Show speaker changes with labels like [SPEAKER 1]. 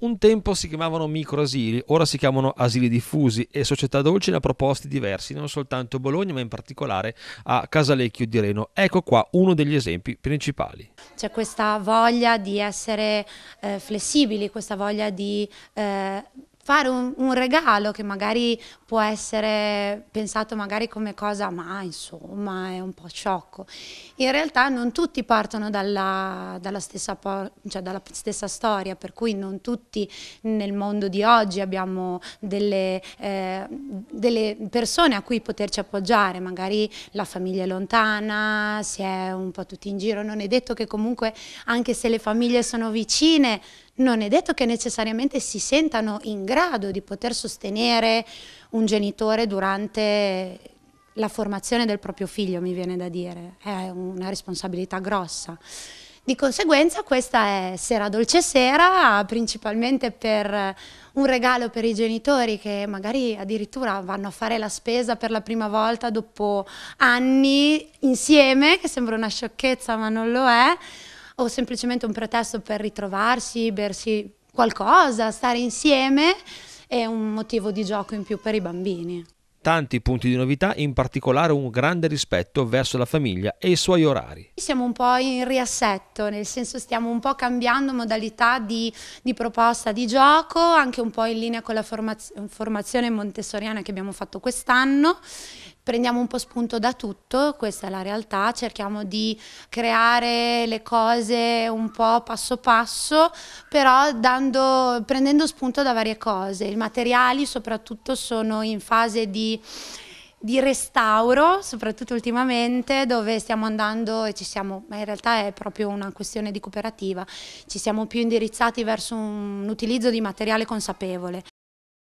[SPEAKER 1] Un tempo si chiamavano microasili, ora si chiamano asili diffusi e Società Dolci ne ha proposti diversi, non soltanto a Bologna, ma in particolare a Casalecchio di Reno. Ecco qua uno degli esempi principali.
[SPEAKER 2] C'è questa voglia di essere eh, flessibili, questa voglia di eh, fare un, un, regalo che magari può essere pensato magari come cosa ma insomma è un po' sciocco. In realtà non tutti partono dalla, dalla, stessa, cioè dalla stessa, storia, per cui non tutti nel mondo di oggi abbiamo delle, eh, delle persone a cui poterci appoggiare, magari la famiglia è lontana, si è un po' tutti in giro, non è detto che comunque anche se le famiglie sono vicine, non è detto che necessariamente si sentano in grado di poter sostenere un genitore durante la formazione del proprio figlio, mi viene da dire, è una responsabilità grossa. Di conseguenza questa è Sera Dolce Sera, principalmente per un regalo per i genitori che magari addirittura vanno a fare la spesa per la prima volta dopo anni insieme, che sembra una sciocchezza ma non lo è, o semplicemente un pretesto per ritrovarsi, bersi qualcosa, stare insieme è un motivo di gioco in più per i bambini.
[SPEAKER 1] Tanti punti di novità, in particolare un grande rispetto verso la famiglia e i suoi orari.
[SPEAKER 2] Siamo un po' in riassetto, nel senso stiamo un po' cambiando modalità di, di proposta di gioco, anche un po' in linea con la formaz formazione montessoriana che abbiamo fatto quest'anno prendiamo un po' spunto da tutto, questa è la realtà, cerchiamo di creare le cose un po' passo passo, però dando, prendendo spunto da varie cose. I materiali soprattutto sono in fase di di restauro, soprattutto ultimamente, dove stiamo andando e ci siamo, ma in realtà è proprio una questione di cooperativa, ci siamo più indirizzati verso un, un utilizzo di materiale consapevole,